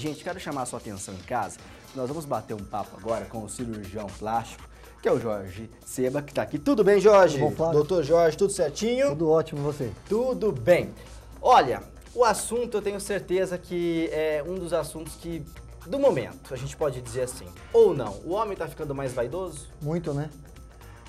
gente, quero chamar a sua atenção em casa. Nós vamos bater um papo agora com o cirurgião plástico, que é o Jorge Seba, que está aqui. Tudo bem, Jorge? Tudo bom, Flávio? Doutor Jorge, tudo certinho? Tudo ótimo, você? Tudo bem. Olha, o assunto eu tenho certeza que é um dos assuntos que, do momento, a gente pode dizer assim. Ou não, o homem está ficando mais vaidoso? Muito, né?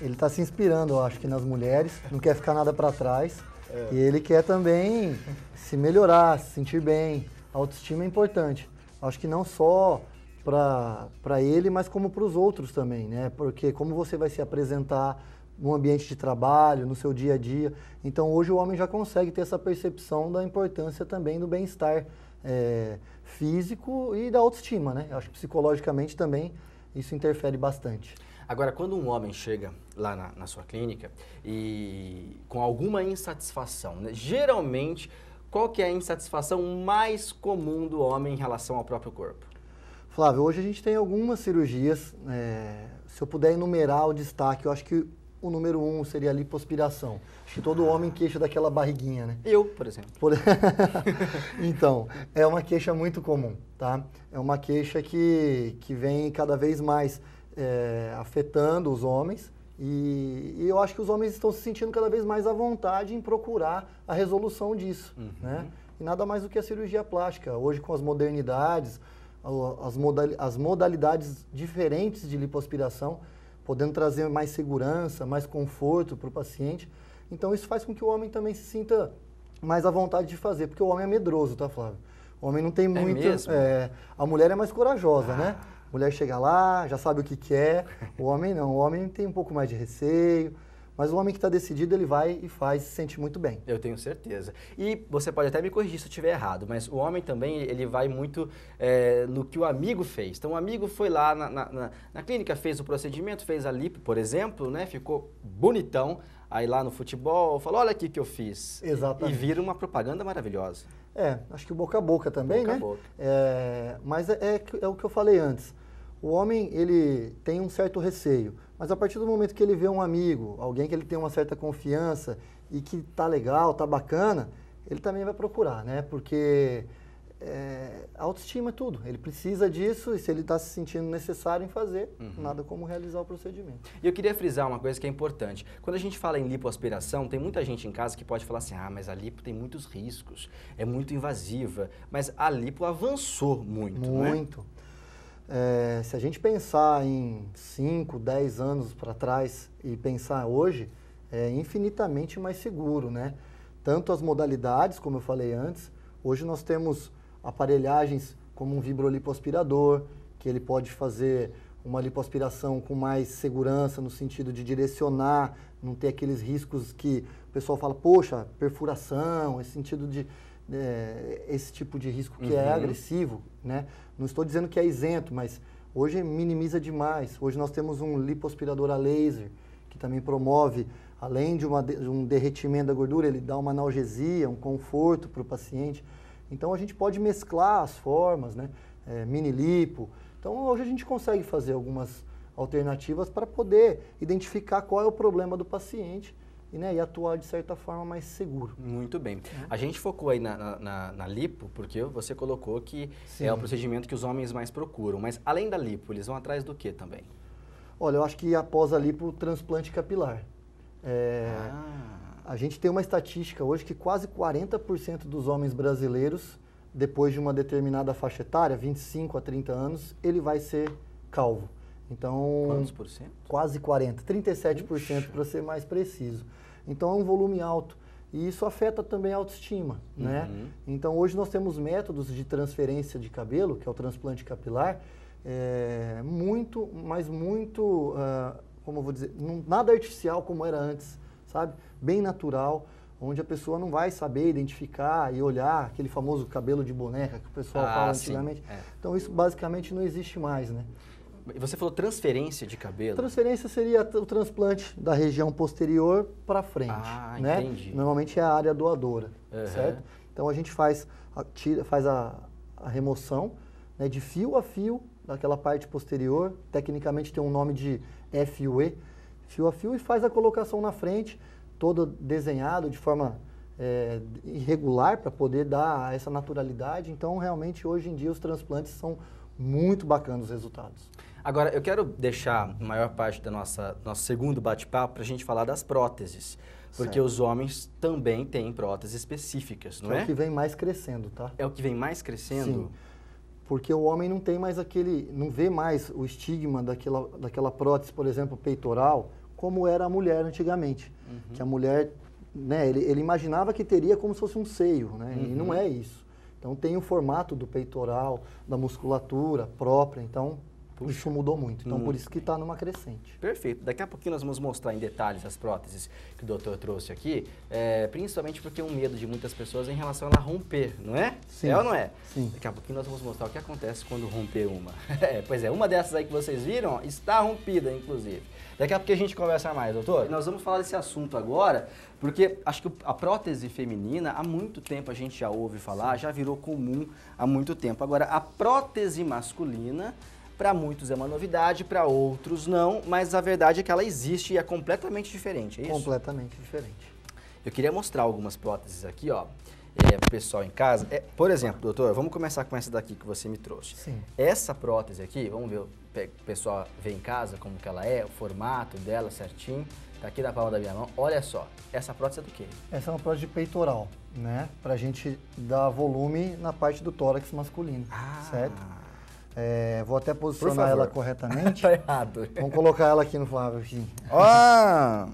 Ele está se inspirando, eu acho que, nas mulheres, não quer ficar nada para trás. É. E ele quer também se melhorar, se sentir bem. A autoestima é importante acho que não só para ele, mas como para os outros também, né? Porque como você vai se apresentar no ambiente de trabalho, no seu dia a dia. Então hoje o homem já consegue ter essa percepção da importância também do bem-estar é, físico e da autoestima, né? Eu acho que psicologicamente também isso interfere bastante. Agora, quando um homem chega lá na, na sua clínica e com alguma insatisfação, né? geralmente qual que é a insatisfação mais comum do homem em relação ao próprio corpo? Flávio, hoje a gente tem algumas cirurgias. É, se eu puder enumerar o destaque, eu acho que o número um seria a lipospiração. Acho que todo homem queixa daquela barriguinha, né? Eu, por exemplo. Por... então, é uma queixa muito comum, tá? É uma queixa que, que vem cada vez mais é, afetando os homens e, e, eu acho que os homens estão se sentindo cada vez mais à vontade em procurar a resolução disso, uhum. né? E nada mais do que a cirurgia plástica. Hoje, com as modernidades, as, as modalidades diferentes de lipoaspiração, podendo trazer mais segurança, mais conforto para o paciente. Então, isso faz com que o homem também se sinta mais à vontade de fazer, porque o homem é medroso, tá, Flávio? O homem não tem é muito. É é, a mulher é mais corajosa, né? ah. né? mulher chega lá, já sabe o que quer. O homem não. O homem tem um pouco mais de receio. Mas o homem que está decidido, ele vai e faz se sente muito bem. Eu tenho certeza. E você pode até me corrigir se eu estiver errado, mas o homem também, ele vai muito é, no que o amigo fez. Então, o amigo foi lá na, na, na, na clínica, fez o procedimento, fez a lipo, por exemplo, né? Ficou bonitão. Aí lá no futebol, falou, olha aqui que eu fiz. Exatamente. E, e vira uma propaganda maravilhosa. É, acho que boca a boca também, boca né? A boca. É, mas é, é, é o que eu falei antes o homem ele tem um certo receio, mas a partir do momento que ele vê um amigo, alguém que ele tem uma certa confiança e que tá legal, tá bacana, ele também vai procurar, né? Porque é, autoestima é tudo. Ele precisa disso e se ele está se sentindo necessário em fazer, uhum. nada como realizar o procedimento. E eu queria frisar uma coisa que é importante. Quando a gente fala em lipoaspiração, tem muita gente em casa que pode falar assim, ah, mas a lipo tem muitos riscos, é muito invasiva. Mas a lipo avançou muito, né? Muito. Né? É, se a gente pensar em 5, 10 anos para trás e pensar hoje, é infinitamente mais seguro, né? Tanto as modalidades, como eu falei antes, hoje nós temos aparelhagens como um vibrolipoaspirador, que ele pode fazer uma lipoaspiração com mais segurança no sentido de direcionar, não ter aqueles riscos que o pessoal fala, poxa, perfuração, esse sentido de é, esse tipo de risco que é uhum. é agressivo, né? Não estou dizendo que é isento, mas hoje minimiza demais. Hoje nós temos um lipoaspirador a laser, que também promove, além de, uma, de um derretimento da gordura, ele dá uma analgesia, um conforto para o paciente. Então a gente pode mesclar as formas, né? É, mini lipo. Então hoje a gente consegue fazer algumas alternativas para poder identificar qual é o problema do paciente e, né, e atuar de certa forma mais seguro. Muito bem. Uhum. A gente focou aí na, na, na, na lipo, porque você colocou que é Sim. é o procedimento que os homens mais procuram. Mas além da lipo, eles vão atrás do que também? Olha, eu acho que após a lipo, transplante capilar. É, ah. A gente tem uma estatística hoje que quase 40% dos homens brasileiros, depois de uma determinada faixa etária, 25 a 30 anos, ele vai ser calvo. Então, Quantos por cento? Quase 40, 37% para ser mais preciso. Então é um volume alto. E isso afeta também a autoestima, né? uhum. né? Então hoje nós temos métodos de transferência de cabelo, que é o transplante capilar, é, muito, mas muito, uh, como eu vou dizer, não, nada artificial como era antes, sabe? Bem natural, onde a pessoa não vai saber identificar e olhar aquele famoso cabelo de boneca que o pessoal ah, fala antigamente. É. Então isso basicamente não existe mais, né? Você falou transferência de cabelo? Transferência seria o transplante da região posterior para frente. Ah, né? entendi. Normalmente é a área doadora, uhum. certo? Então a gente faz a, tira, faz a, a remoção né, de fio a fio daquela parte posterior, tecnicamente tem um nome de FUE, fio a fio, e faz a colocação na frente, todo desenhado de forma é, irregular para poder dar essa naturalidade. Então, realmente, hoje em dia, os transplantes são muito bacanas os resultados. Agora, eu quero deixar a maior parte do nosso segundo bate-papo para a gente falar das próteses. Porque certo. os homens também têm próteses específicas, não é? É o é? que vem mais crescendo, tá? É o que vem mais crescendo? Sim. Porque o homem não tem mais aquele. não vê mais o estigma daquela, daquela prótese, por exemplo, peitoral, como era a mulher antigamente. Uhum. Que a mulher. Né, ele, ele, imaginava que teria como se fosse um seio, né? Uhum. E não uhum. é isso. Então tem o formato do peitoral, da musculatura própria. Então Puxa. Isso mudou muito. Então, muito por isso que está numa crescente. Perfeito. Daqui a pouquinho nós vamos mostrar em detalhes as próteses que o doutor trouxe aqui, é, principalmente porque é um medo de muitas pessoas em relação a romper, não é? Sim. É ou não é? Sim. Daqui a pouquinho nós vamos mostrar o que acontece quando romper uma. É, pois é, uma dessas aí que vocês viram está rompida, inclusive. Daqui a pouco a gente conversa mais, doutor. Nós vamos falar desse assunto agora, porque acho que a prótese feminina, há muito tempo a gente já ouve falar, já virou comum há muito tempo. Agora, a prótese masculina para muitos é uma novidade, para outros não, mas a verdade é que ela existe e é completamente diferente, é isso? Completamente diferente. Eu queria mostrar algumas próteses aqui, ó, é, pessoal em casa. É, por exemplo, doutor, vamos começar com essa daqui que você me trouxe. Sim. Essa prótese aqui, vamos ver o pessoal ver em casa como que ela é, o formato dela certinho. Tá aqui na palma da minha mão. Olha só, essa prótese é do quê? Essa é uma prótese de peitoral, né? Pra gente dar volume na parte do tórax masculino, ah. certo? É, vou até posicionar ela corretamente. tá errado. Vamos colocar ela aqui no Flávio. Aqui. Ah!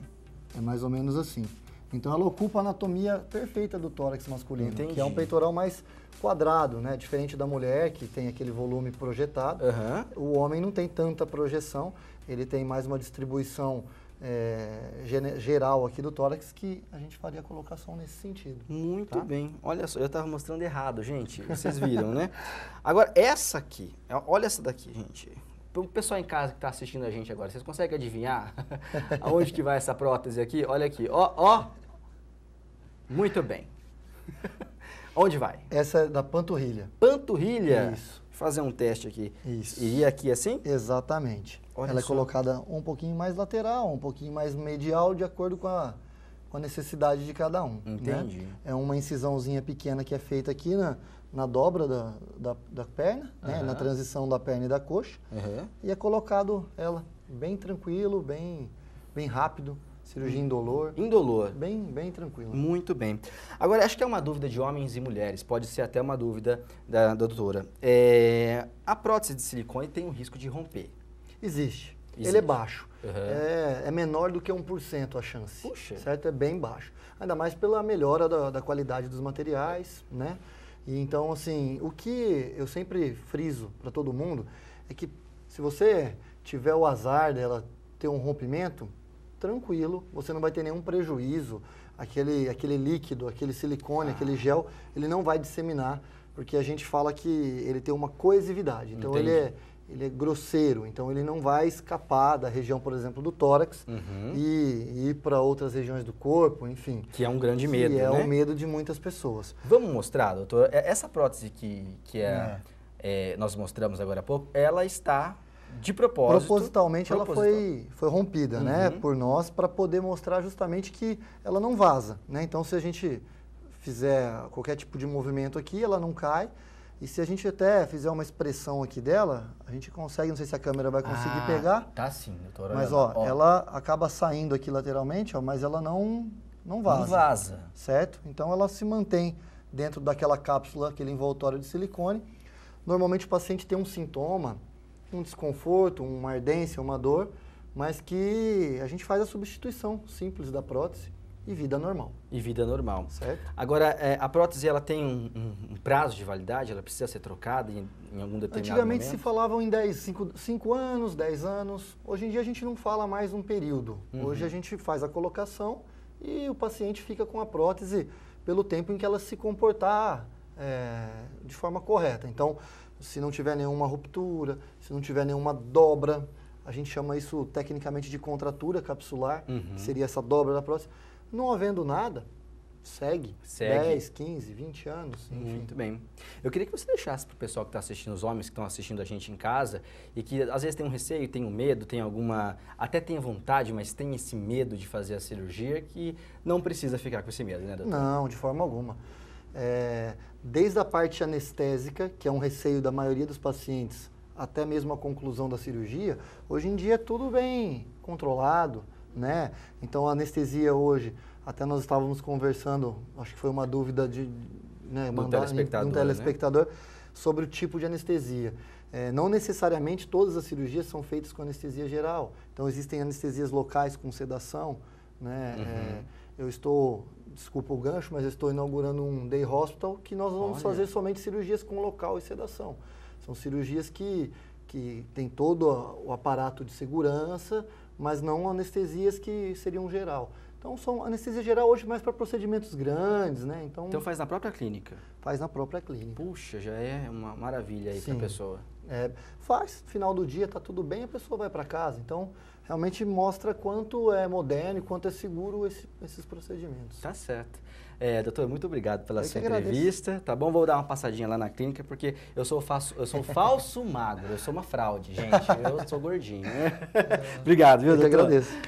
É mais ou menos assim. Então ela ocupa a anatomia perfeita do tórax masculino, Entendi. que é um peitoral mais quadrado, né? Diferente da mulher, que tem aquele volume projetado. Uhum. O homem não tem tanta projeção, ele tem mais uma distribuição é, geral aqui do tórax que a gente faria a colocação nesse sentido. Muito tá? bem. Olha só, eu estava mostrando errado, gente. Vocês viram, né? Agora, essa aqui, é, olha essa daqui, gente. Para o pessoal em casa que está assistindo a gente agora, vocês conseguem adivinhar aonde que vai essa prótese aqui? Olha aqui, ó, ó. Muito bem. Onde vai? Essa é da panturrilha. Panturrilha? Isso fazer um teste aqui. Isso. Iria aqui assim? Exatamente. Olha Ela é só. é colocada um pouquinho mais lateral, um pouquinho mais medial, de acordo com a, com a necessidade de cada um. Né? Entendi. Né? É uma incisãozinha pequena que é feita aqui na, na dobra da, da, da perna, uhum. né? na transição da perna e da coxa, uhum. e é colocado ela bem tranquilo, bem, bem rápido, Cirurgia indolor. Indolor. Bem, bem tranquilo. Muito bem. Agora, acho que é uma dúvida de homens e mulheres, pode ser até uma dúvida da, da doutora. É, a prótese de silicone tem um risco de romper. Existe. Existe. Ele é baixo. Uhum. É, é, menor do que 1% a chance. Puxa. Certo? É bem baixo. Ainda mais pela melhora da, da qualidade dos materiais, né? E então, assim, o que eu sempre friso para todo mundo é que se você tiver o azar dela ter um rompimento, tranquilo, você não vai ter nenhum prejuízo. Aquele, aquele líquido, aquele silicone, ah. aquele gel, ele não vai disseminar, porque a gente fala que ele tem uma coesividade. Então ele é, ele é grosseiro, então ele não vai escapar da região, por exemplo, do tórax uhum. e, e ir para outras regiões do corpo, enfim. Que é um grande que medo, é né? é um medo de muitas pessoas. Vamos mostrar, doutor? É, essa prótese que, que é, é, é. nós mostramos agora há pouco, ela está de propósito. Propositalmente ela foi, foi rompida, né, uhum. né, por nós para poder mostrar justamente que ela não vaza, né? Então se a gente fizer qualquer tipo de movimento aqui, ela não cai. E se a gente até fizer uma expressão aqui dela, a gente consegue, não sei se a câmera vai conseguir ah, pegar. Tá sim, doutora. Mas ó, ó, ela acaba saindo aqui lateralmente, ó, mas ela não não vaza. Não vaza. Certo? Então ela se mantém dentro daquela cápsula, aquele envoltório de silicone. Normalmente o paciente tem um sintoma um desconforto, uma ardência, uma dor, mas que a gente faz a substituição simples da prótese e vida normal. E vida normal. Certo. Agora, é, a prótese ela tem um, um, um, prazo de validade? Ela precisa ser trocada em, em algum determinado Antigamente momento? se falavam em 5, anos, 10 anos. Hoje em dia a gente não fala mais um período. Uhum. Hoje a gente faz a colocação e o paciente fica com a prótese pelo tempo em que ela se comportar é, de forma correta. Então, se não tiver nenhuma ruptura, se não tiver nenhuma dobra, a gente chama isso tecnicamente de contratura capsular, uhum. que seria essa dobra da próstata. Não havendo nada, segue, segue. 10, 15, 20 anos, enfim. Muito bem. Eu queria que você deixasse para o pessoal que está assistindo, os homens que estão assistindo a gente em casa e que às vezes tem um receio, tem um medo, tem alguma. até tem vontade, mas tem esse medo de fazer a cirurgia que não precisa ficar com esse medo, né, doutor? Não, de forma alguma. É, desde a parte anestésica, que é um receio da maioria dos pacientes, até mesmo a conclusão da cirurgia, hoje em dia é tudo bem controlado, né? Então a anestesia hoje, até nós estávamos conversando, acho que foi uma dúvida de né, do telespectador, um telespectador né? sobre o tipo de anestesia. É, não necessariamente todas as cirurgias são feitas com anestesia geral. Então existem anestesias locais com sedação, né? Uhum. É, eu estou desculpa o gancho, mas estou inaugurando um day hospital que nós vamos Olha. fazer somente cirurgias com local e sedação. São cirurgias que, que tem todo o aparato de segurança, mas não anestesias que seriam geral. Então, são anestesia geral hoje mais para procedimentos grandes, né? Então, então faz na própria clínica? Faz na própria clínica. Puxa, já é uma maravilha aí para a pessoa. É, faz, final do dia está tudo bem, a pessoa vai para casa. Então, realmente mostra quanto é moderno e quanto é seguro esse, esses procedimentos. Tá certo. É, doutor, muito obrigado pela eu sua entrevista, tá bom? Vou dar uma passadinha lá na clínica, porque eu sou, faço, eu sou falso magro, eu sou uma fraude, gente. Eu sou gordinho. obrigado, viu, eu doutor? Eu agradeço.